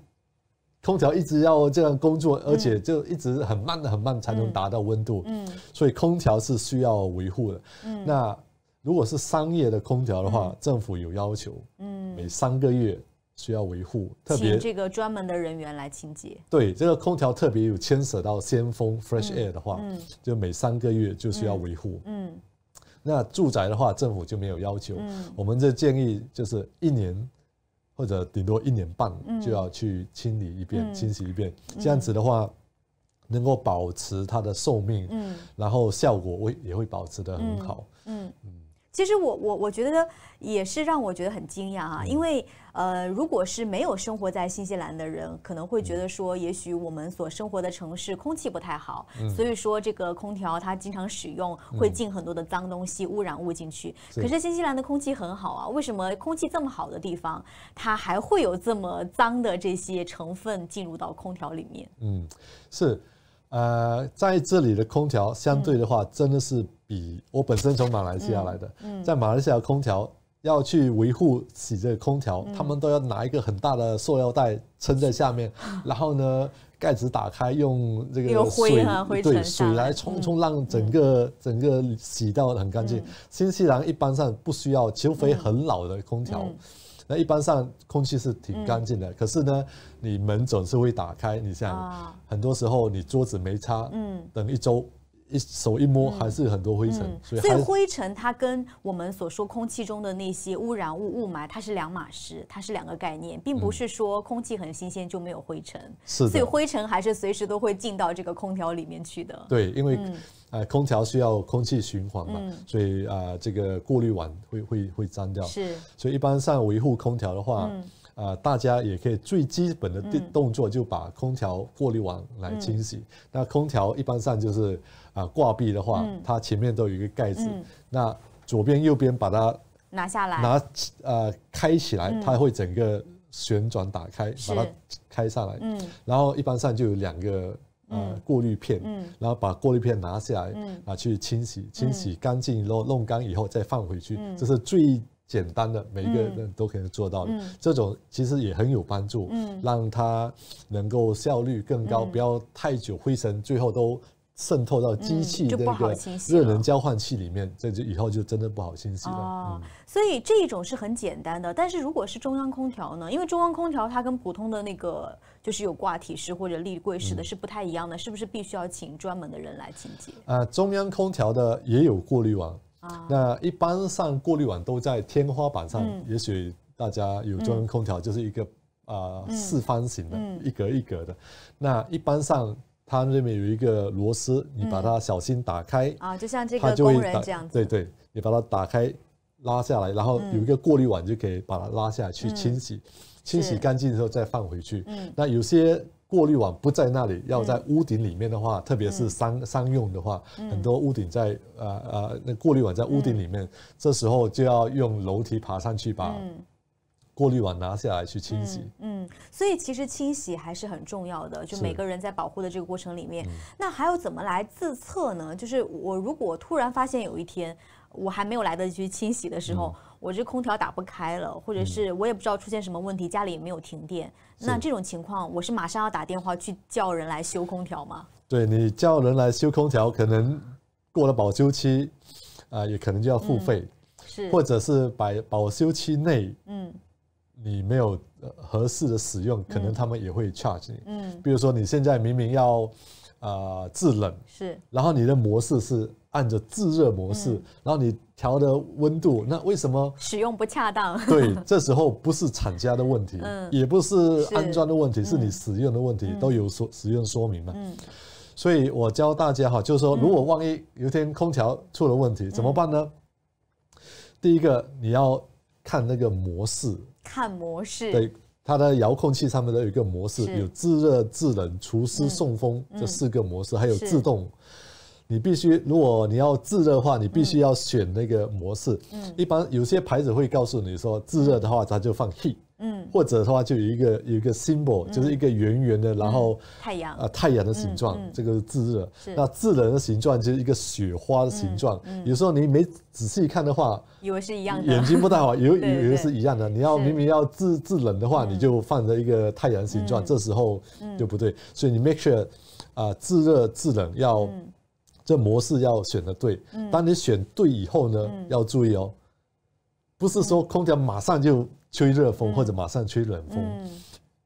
[SPEAKER 2] 空调一直要这样工作，而且就一直很慢的很慢才能达到温度，嗯，所以空调是需要维护的。嗯，那如果是商业的空调的话，政府有要求，嗯，每三个月需要维护，特别这
[SPEAKER 1] 个专门的人员来清洁。
[SPEAKER 2] 对，这个空调特别有牵扯到先锋 fresh air 的话，嗯，就每三个月就需要维护。嗯，那住宅的话，政府就没有要求。嗯，我们这建议就是一年。或者顶多一年半就要去清理一遍、清洗一遍，这样子的话，能够保持它的寿命，然后效果会也会保持得很好。
[SPEAKER 1] 嗯。其实我我我觉得也是让我觉得很惊讶啊，因为呃，如果是没有生活在新西兰的人，可能会觉得说，也许我们所生活的城市空气不太好，所以说这个空调它经常使用会进很多的脏东西、污染物进去。可是新西兰的空气很好啊，为什么空气这么好的地方，它还会有这么脏的这些成分进入到空调里面？
[SPEAKER 2] 嗯，是。呃，在这里的空调相对的话，真的是比我本身从马来西亚来的，在马来西亚空调要去维护洗这个空调，他们都要拿一个很大的塑料袋撑在下面，然后呢盖子打开，用这个水对水来冲冲，让整个整个洗掉很干净。新西兰一般上不需要，除非很老的空调。那一般上空气是挺干净的，可是呢，你门总是会打开，你想，很多时候你桌子没擦，嗯，等一周，一手一摸还是很多灰尘，所以
[SPEAKER 1] 灰尘它跟我们所说空气中的那些污染物雾霾它是两码事，它是两个概念，并不是说空气很新鲜就没有灰尘，是所以灰尘还是随时都会进到这个空调里面去的，
[SPEAKER 2] 对，因为。哎，空调需要空气循环嘛，所以啊，这个过滤网会会会脏掉。是。所以一般上维护空调的话，啊，大家也可以最基本的动动作，就把空调过滤网来清洗。那空调一般上就是啊挂壁的话，它前面都有一个盖子，那左边右边把它
[SPEAKER 1] 拿下来，拿
[SPEAKER 2] 呃开起来，它会整个旋转打开，把它开下来。嗯。然后一般上就有两个。呃，过滤片，然后把过滤片拿下来，啊，去清洗，清洗干净，然后弄干以后再放回去。这是最简单的，每一个人都可以做到的。这种其实也很有帮助，让它能够效率更高，不要太久，灰尘最后都。渗透到机器的一个热能交换器里面，这就以后就真的不好清洗
[SPEAKER 1] 了。所以这一种是很简单的。但是如果是中央空调呢？因为中央空调它跟普通的那个就是有挂体式或者立柜式的是不太一样的，是不是必须要请专门的人来清洁？
[SPEAKER 2] 啊，中央空调的也有过滤网啊。那一般上过滤网都在天花板上，也许大家有中央空调就是一个啊四方形的，一格一格的。那一般上。它那边有一个螺丝，你把它小心打开，
[SPEAKER 1] 啊，就像这个工人这样子，
[SPEAKER 2] 对对，你把它打开拉下来，然后有一个过滤网就可以把它拉下来去清洗，清洗干净之后再放回去。嗯，那有些过滤网不在那里，要在屋顶里面的话，特别是商商用的话，很多屋顶在呃呃那过滤网在屋顶里面，这时候就要用楼梯爬上去把。过滤网拿下来去清洗，
[SPEAKER 1] 嗯，所以其实清洗还是很重要的。就每个人在保护的这个过程里面，那还有怎么来自测呢？就是我如果突然发现有一天我还没有来得及去清洗的时候，我这空调打不开了，或者是我也不知道出现什么问题，家里也没有停电，那这种情况我是马上要打电话去叫人来修空调吗？
[SPEAKER 2] 对你叫人来修空调，可能过了保修期，啊，也可能就要付费，是，或者是保保修期内，嗯。你没有合适的使用，可能他们也会 charge 你。嗯，比如说你现在明明要啊制冷，是，然后你的模式是按着制热模式，然后你调的温度，那为什么？使
[SPEAKER 1] 用不恰当。对，
[SPEAKER 2] 这时候不是厂家的问题，也不是安装的问题，是你使用的问题，都有说使用说明嘛。嗯，所以我教大家哈，就是说，如果万一有天空调出了问题，怎么办呢？第一个，你要看那个模式。
[SPEAKER 1] 看模式，对，
[SPEAKER 2] 它的遥控器上面都有一个模式，有自热、制冷、除湿、送风这四个模式，还有自动。你必须，如果你要自热的话，你必须要选那个模式。嗯，一般有些牌子会告诉你说，自热的话，它就放 heat。嗯，或者的话，就有一个有一个 symbol，就是一个圆圆的，然后
[SPEAKER 1] 太阳啊太阳的形状，这
[SPEAKER 2] 个是制热。那制冷的形状就是一个雪花的形状。有时候你没仔细看的话，
[SPEAKER 1] 以为是一样，眼睛不太好，以为以为是一样
[SPEAKER 2] 的。你要明明要制制冷的话，你就放着一个太阳形状，这时候就不对。所以你 make sure，啊，制热制冷要这模式要选的对。当你选对以后呢，要注意哦。不是说空调马上就吹热风或者马上吹冷风，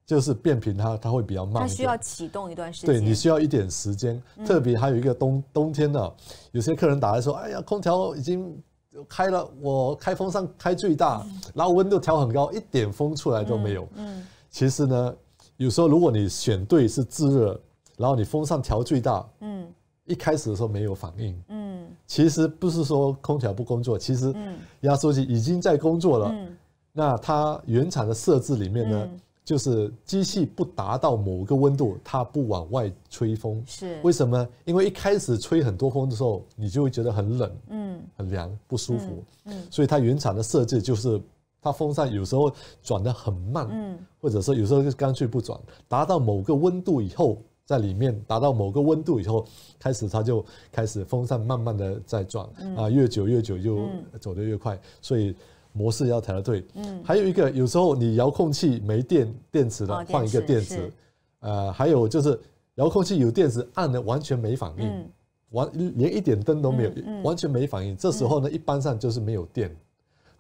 [SPEAKER 2] 就是变频它它会比较慢，它需
[SPEAKER 1] 要启动一段时间。对你
[SPEAKER 2] 需要一点时间，特别还有一个冬冬天的，有些客人打来说：“哎呀，空调已经开了，我开风扇开最大，然后温度调很高，一点风出来都没有。”嗯，其实呢，有时候如果你选对是制热，然后你风扇调最大，嗯。一开始的时候没有反应，嗯，其实不是说空调不工作，其实，压缩机已经在工作了，嗯，那它原厂的设置里面呢，就是机器不达到某个温度，它不往外吹风，是，为什么？因为一开始吹很多风的时候，你就会觉得很冷，嗯，很凉，不舒服，嗯，所以它原厂的设置就是，它风扇有时候转得很慢，嗯，或者说有时候就干脆不转，达到某个温度以后。在里面达到某个温度以后，开始它就开始风扇慢慢的在转，啊，越久越久就走得越快，所以模式要调的对。嗯，还有一个有时候你遥控器没电，电池了，换一个电池。呃，还有就是遥控器有电池按了完全没反应，完连一点灯都没有，完全没反应。这时候呢，一般上就是没有电，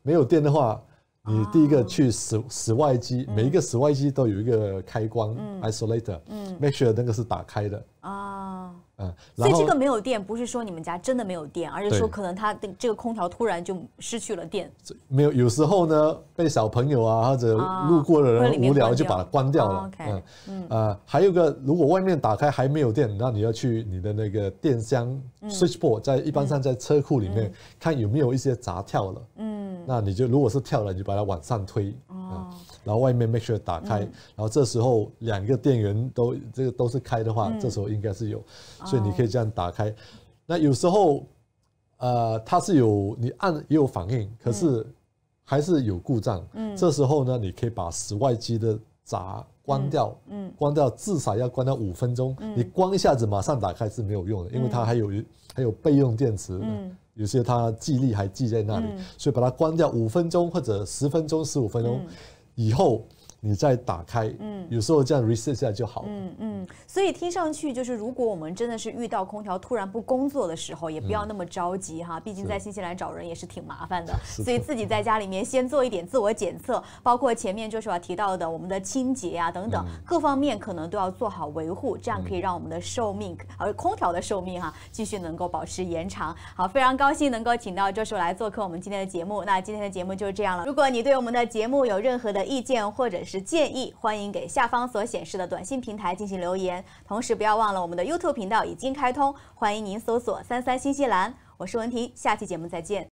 [SPEAKER 2] 没有电的话。你第一个去室室外机，每一个室外机都有一个开关，isolator，make sure 那个是打开的。
[SPEAKER 1] 啊，
[SPEAKER 2] 嗯，所以这个没
[SPEAKER 1] 有电，不是说你们家真的没有电，而是说可能它的这个空调突然就失去了电，
[SPEAKER 2] 没有。有时候呢，被小朋友啊或者路过的人无聊就把它关掉了。嗯，呃，还有个，如果外面打开还没有电，那你要去你的那个电箱 switchboard，在一般上在车库里面看有没有一些闸跳了。嗯，那你就如果是跳了，你就把它往上推。哦。然后外面 make sure 打开，然后这时候两个电源都这个都是开的话，这时候应该是有，所以你可以这样打开。那有时候，呃，它是有你按也有反应，可是还是有故障。嗯。这时候呢，你可以把室外机的闸关掉。嗯。关掉至少要关掉五分钟。嗯。你关一下子马上打开是没有用的，因为它还有还有备用电池，嗯。有些它记忆还记在那里，所以把它关掉五分钟或者十分钟、十五分钟。嗯。以后。你再打开，嗯，有时候这样 reset 下就好了，
[SPEAKER 1] 嗯嗯，所以听上去就是，如果我们真的是遇到空调突然不工作的时候，也不要那么着急哈，毕竟在新西兰找人也是挺麻烦的，所以自己在家里面先做一点自我检测，包括前面就是我提到的我们的清洁啊等等，各方面可能都要做好维护，这样可以让我们的寿命，呃，空调的寿命哈，继续能够保持延长。好，非常高兴能够请到周师傅来做客我们今天的节目，那今天的节目就是这样了。如果你对我们的节目有任何的意见或者是是建议，欢迎给下方所显示的短信平台进行留言。同时，不要忘了我们的 YouTube 频道已经开通，欢迎您搜索“三三新西兰”。我是文婷，下期节目再见。